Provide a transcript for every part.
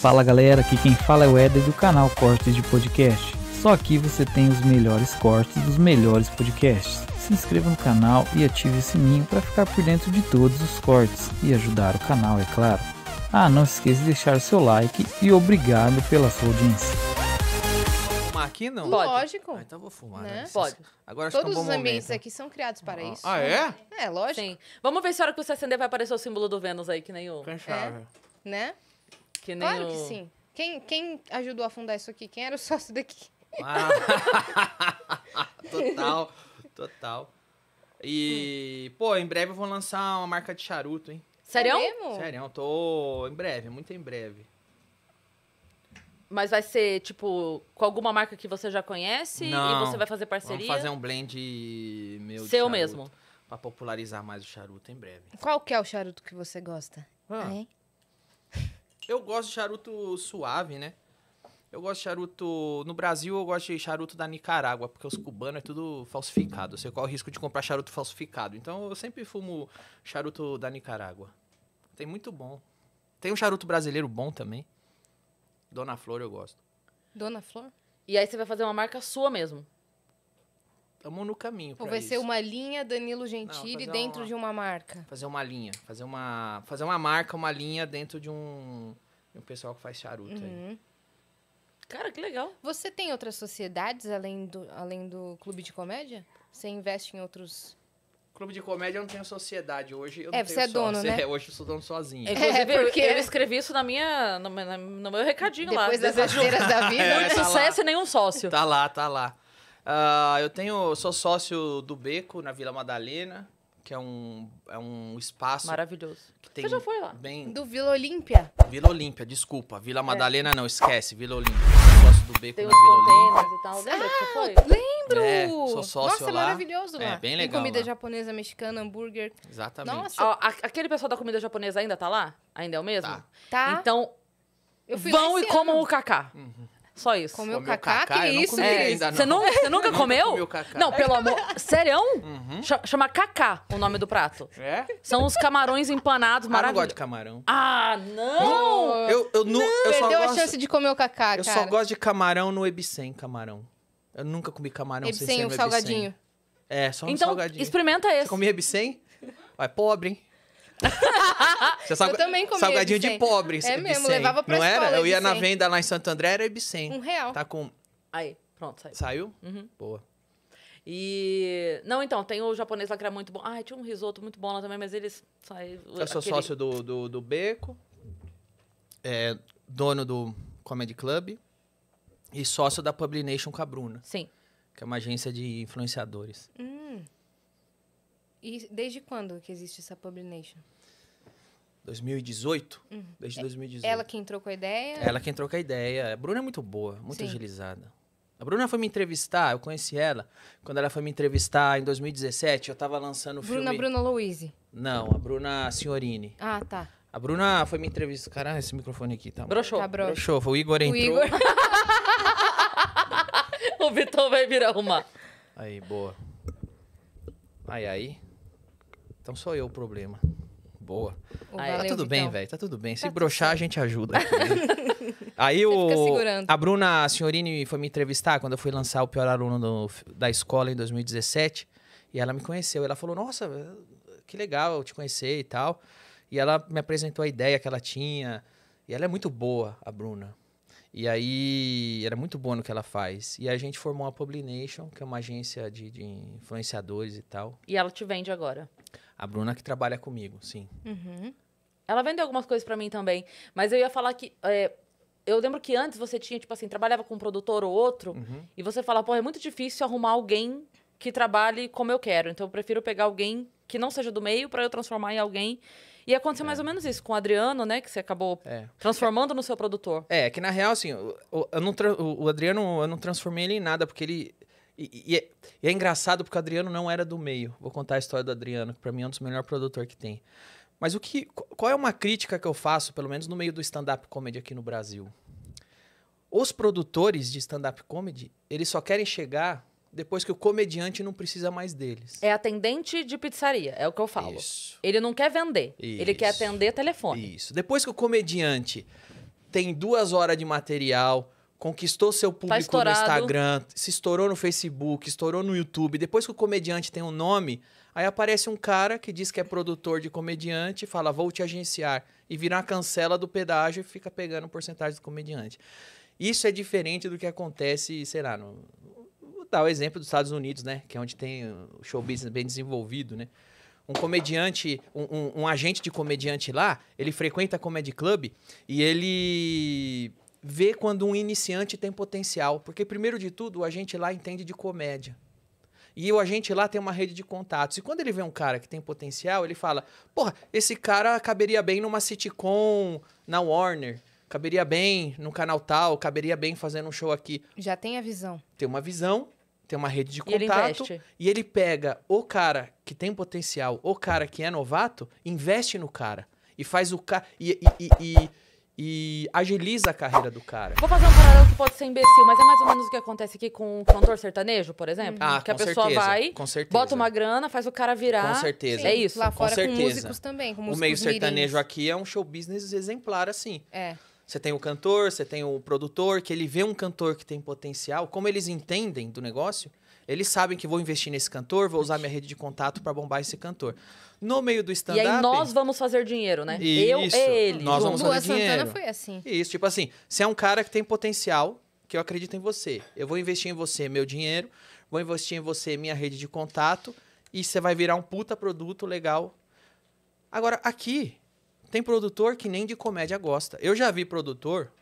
Fala galera, aqui quem fala é o Eder do canal Cortes de Podcast. Só aqui você tem os melhores cortes dos melhores podcasts. Se inscreva no canal e ative o sininho para ficar por dentro de todos os cortes e ajudar o canal, é claro. Ah, não se esqueça de deixar o seu like e obrigado pela sua audiência. Fumar aqui não? Pode. Lógico. Ah, então vou fumar, né? né? Pode. Agora acho Todos que é um os ambientes momento. aqui são criados para ah, isso. Ah, né? é? É, lógico. Sim. Vamos ver se a hora que você acender vai aparecer o símbolo do Vênus aí, que nem o. Quem é, Né? Que nem claro o... que sim. Quem, quem ajudou a fundar isso aqui? Quem era o sócio daqui? Ah, total, total. E, hum. pô, em breve eu vou lançar uma marca de charuto, hein? Sério? É Sério, tô em breve, muito em breve. Mas vai ser, tipo, com alguma marca que você já conhece Não, e você vai fazer parceria? Vamos fazer um blend meu Seu mesmo. Pra popularizar mais o charuto em breve. Qual que é o charuto que você gosta? Ah. É eu gosto de charuto suave, né? Eu gosto de charuto. No Brasil, eu gosto de charuto da Nicarágua, porque os cubanos é tudo falsificado. Você corre o risco de comprar charuto falsificado. Então eu sempre fumo charuto da Nicarágua. Tem muito bom. Tem um charuto brasileiro bom também. Dona Flor eu gosto. Dona Flor? E aí você vai fazer uma marca sua mesmo? estamos no caminho. Ou vai isso. ser uma linha Danilo Gentili Não, dentro uma, de uma marca? Fazer uma linha, fazer uma, fazer uma marca, uma linha dentro de um, de um pessoal que faz charuto uhum. aí. Cara, que legal. Você tem outras sociedades além do, além do clube de comédia? Você investe em outros Clube de comédia eu não tenho sociedade. Hoje eu é, não tenho você é dono, né? É, hoje eu sou dono sozinho. É, inclusive, é, porque... eu escrevi isso na minha, no, meu recadinho Depois lá. Depois das Desejo... da vida. Muito é, tá sucesso lá. e nenhum sócio. Tá lá, tá lá. Uh, eu tenho, sou sócio do Beco na Vila Madalena, que é um, é um espaço maravilhoso. Você já foi lá? Bem... Do Vila Olímpia. Vila Olímpia, desculpa, Vila é. Madalena é. não, esquece, Vila Olímpia. Sou sócio do Beco tem na Vila Olímpia. Lembra ah, que foi? Lembro. É, sou sócio Nossa, é lá. maravilhoso É, bem legal. Tem comida lá. japonesa, mexicana, hambúrguer. Exatamente. Nossa. Ó, aquele pessoal da comida japonesa ainda tá lá? Ainda é o mesmo? Tá. tá. Então, vão e comam o cacá. Uhum. Só isso. Comeu cacá? cacá? Que isso, comi é, ainda, não. Você, não, você nunca comeu? cacá. Não, pelo amor... Sério? Uhum. Chama cacá o nome do prato. É? São os camarões empanados ah, maravilhosos. eu não gosto de camarão. Ah, não! Eu, eu, não, eu Perdeu gosto... a chance de comer o cacá, eu cara. Eu só gosto de camarão no Ebicem, camarão. Eu nunca comi camarão Ebicen, sem ser no um salgadinho. É, só um então, salgadinho. Então, experimenta esse. Você comia Ebicem? Vai, pobre, hein? Você é sabe, eu também comia Salgadinho de pobre. É mesmo, levava pra Não escola, era? Eu ia na venda lá em Santo André, era Ibicem. Um real. Tá com... Aí, pronto, saiu. Saiu? Uhum. Boa. E. Não, então, tem o japonês lá que era muito bom. Ah, tinha um risoto muito bom lá também, mas eles. Sai, eu sou aquele... sócio do, do, do Beco, é, dono do Comedy Club e sócio da Publination com a Bruna. Sim. Que é uma agência de influenciadores. Hum. E desde quando que existe essa Publination? 2018? Uhum. Desde 2018. É, ela que entrou com a ideia? Ela que entrou com a ideia. A Bruna é muito boa, muito Sim. agilizada. A Bruna foi me entrevistar, eu conheci ela. Quando ela foi me entrevistar em 2017, eu tava lançando o filme... Bruna Bruna Louise. Não, a Bruna Signorini. Ah, tá. A Bruna foi me entrevistar. Caralho, esse microfone aqui tá. Broxou. Tá broxou. Foi o Igor entrou. O, Igor... o Vitor vai vir arrumar. Aí, boa. Aí, aí então sou eu o problema. Boa. Ah, é, tá valeu, tudo bem, velho. Tá tudo bem. Se tá broxar, a gente ajuda. Né? Aí o, a Bruna Signorini foi me entrevistar quando eu fui lançar o pior aluno do, da escola em 2017. E ela me conheceu. Ela falou: Nossa, que legal te conhecer e tal. E ela me apresentou a ideia que ela tinha. E ela é muito boa, a Bruna. E aí, era muito boa no que ela faz. E a gente formou a Publination, que é uma agência de, de influenciadores e tal. E ela te vende agora? A Bruna que trabalha comigo, sim. Uhum. Ela vendeu algumas coisas para mim também. Mas eu ia falar que. É, eu lembro que antes você tinha, tipo assim, trabalhava com um produtor ou outro, uhum. e você fala, pô, é muito difícil arrumar alguém que trabalhe como eu quero. Então eu prefiro pegar alguém que não seja do meio para eu transformar em alguém. E aconteceu é. mais ou menos isso com o Adriano, né? Que você acabou é. transformando no seu produtor. É, que na real, assim, eu, eu não o, o Adriano, eu não transformei ele em nada, porque ele, e, e, é, e, é, engraçado porque o Adriano não era do meio. Vou contar a história do Adriano, que para mim é um dos melhores produtores que tem. Mas o que, qual é uma crítica que eu faço, pelo menos no meio do stand-up comedy aqui no Brasil? Os produtores de stand-up comedy, eles só querem chegar depois que o comediante não precisa mais deles. É atendente de pizzaria, é o que eu falo. Isso. Ele não quer vender, Isso. ele quer atender telefone. Isso. Depois que o comediante tem duas horas de material, conquistou seu tá público tá no Instagram, se estourou no Facebook, estourou no YouTube. Depois que o comediante tem um nome, aí aparece um cara que diz que é produtor de comediante fala, vou te agenciar. E vira uma cancela do pedágio e fica pegando porcentagem do comediante. Isso é diferente do que acontece, sei lá, no... vou dar o exemplo dos Estados Unidos, né? Que é onde tem o show business bem desenvolvido, né? um comediante, um, um, um, agente de comediante lá, ele frequenta a comedy club e ele vê quando um iniciante tem potencial. Porque, primeiro de tudo, o agente lá entende de comédia. E o agente lá tem uma rede de contatos. E quando ele vê um cara que tem potencial, ele fala: Porra, esse cara caberia bem numa sitcom na Warner. Caberia bem no canal tal, caberia bem fazendo um show aqui. Já tem a visão. Tem uma visão, tem uma rede de contato. E ele, e ele pega o cara que tem potencial, o cara que é novato, investe no cara. E faz o cara. e, e, e e agiliza a carreira do cara. Vou fazer um paralelo que pode ser imbecil, mas é mais ou menos o que acontece aqui com um cantor sertanejo, por exemplo. Ah, que a pessoa certeza, vai, bota uma grana, faz o cara virar. Com certeza. é isso. Lá fora com, certeza. com músicos também, com músicos O meio sertanejo aqui é um show business exemplar, assim. É. Você tem o cantor, você tem o produtor, que ele vê um cantor que tem potencial, como eles entendem do negócio, eles sabem que vou investir nesse cantor, vou usar minha rede de contato para bombar esse cantor. No meio do stand-up. E aí nós vamos fazer dinheiro, né? Isso, eu e ele. Nós vamos fazer Santana dinheiro. Santana foi assim. Isso, tipo assim, você é um cara que tem potencial, que eu acredito em você. Eu vou investir em você meu dinheiro, vou investir em você minha rede de contato e você vai virar um puta produto legal. Agora, aqui, tem produtor que nem de comédia gosta. Eu já vi produtor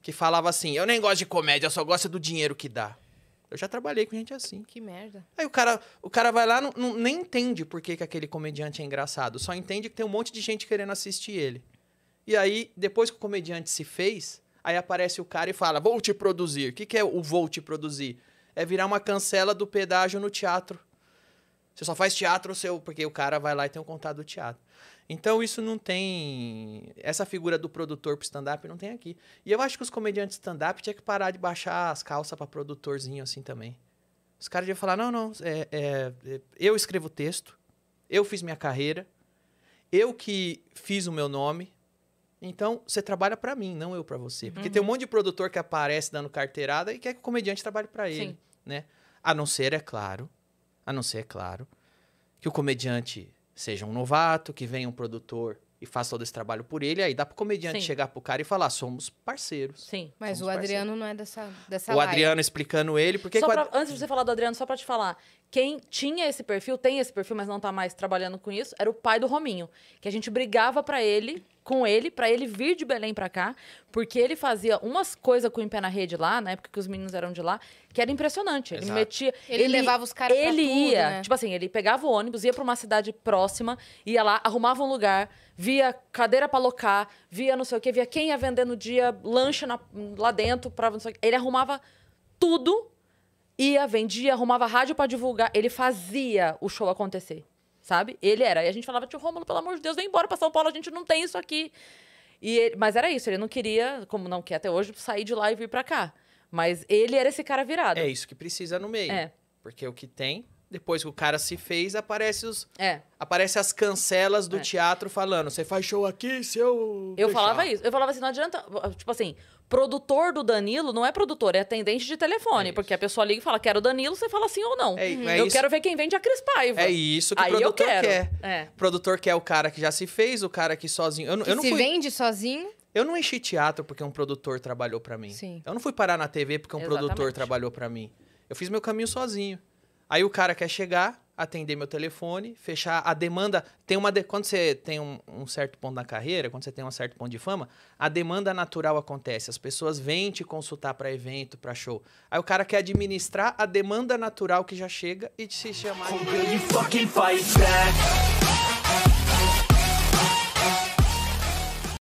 que falava assim: eu nem gosto de comédia, eu só gosto do dinheiro que dá. Eu já trabalhei com gente assim. Que merda. Aí o cara, o cara vai lá, não, não nem entende por que, que aquele comediante é engraçado. Só entende que tem um monte de gente querendo assistir ele. E aí, depois que o comediante se fez, aí aparece o cara e fala: Vou te produzir. O que, que é o vou te produzir? É virar uma cancela do pedágio no teatro. Você só faz teatro seu, porque o cara vai lá e tem um contato do teatro. Então isso não tem. Essa figura do produtor pro stand-up não tem aqui. E eu acho que os comediantes stand-up tinha que parar de baixar as calças para produtorzinho assim também. Os caras iam falar: não, não, é, é, é, eu escrevo texto, eu fiz minha carreira, eu que fiz o meu nome. Então, você trabalha para mim, não eu para você. Porque uhum. tem um uhum. monte de produtor que aparece dando carteirada e quer que o comediante trabalhe para ele, Sim. né? A não ser, é claro, a não ser, é claro, que o comediante Seja um novato, que venha um produtor e faça todo esse trabalho por ele, aí dá pro comediante Sim. chegar pro cara e falar, somos parceiros. Sim. Mas o Adriano não é dessa, dessa O live. Adriano explicando ele, porque... Pra, ad... Antes de você falar do Adriano, só pra te falar, quem tinha esse perfil, tem esse perfil, mas não tá mais trabalhando com isso, era o pai do Rominho, que a gente brigava para ele com ele para ele vir de Belém para cá, porque ele fazia umas coisas com o pé na rede lá, na época que os meninos eram de lá, que era impressionante. Ele Exato. metia, ele, ele, levava os caras Ele pra tudo, ia, né? tipo assim, ele pegava o ônibus, ia para uma cidade próxima, ia lá, arrumava um lugar, via cadeira para locar via não sei o quê, via quem ia vender no dia, lancha na, lá dentro, para não sei o quê. Ele arrumava tudo ia, vendia, arrumava rádio para divulgar. Ele fazia o show acontecer sabe? Ele era. E a gente falava, tio Rômulo, pelo amor de Deus, vem embora pra São Paulo, a gente não tem isso aqui. E ele, mas era isso, ele não queria, como não quer até hoje, sair de lá e vir pra cá. Mas ele era esse cara virado. É isso que precisa no meio. É. Porque o que tem, depois que o cara se fez, aparece os. É. Aparece as cancelas do é. teatro falando: você faz show aqui, seu. Eu deixar. falava isso. Eu falava assim, não adianta. Tipo assim, Produtor do Danilo não é produtor, é atendente de telefone. É porque a pessoa liga e fala, quero Danilo, você fala sim ou não. É, uhum. é eu isso. quero ver quem vende a Cris Paiva. É isso que Aí o produtor quer. É. O produtor quer o cara que já se fez, o cara que sozinho... Eu, que eu não se fui... vende sozinho... Eu não enchi teatro porque um produtor trabalhou para mim. Sim. Eu não fui parar na TV porque um Exatamente. produtor trabalhou para mim. Eu fiz meu caminho sozinho. Aí o cara quer chegar, atender meu telefone, fechar a demanda. Tem uma de... quando você tem um, um, certo ponto na carreira, quando você tem um certo ponto de fama, a demanda natural acontece. As pessoas vêm te consultar para evento, para show. Aí o cara quer administrar a demanda natural que já chega e te se chamar.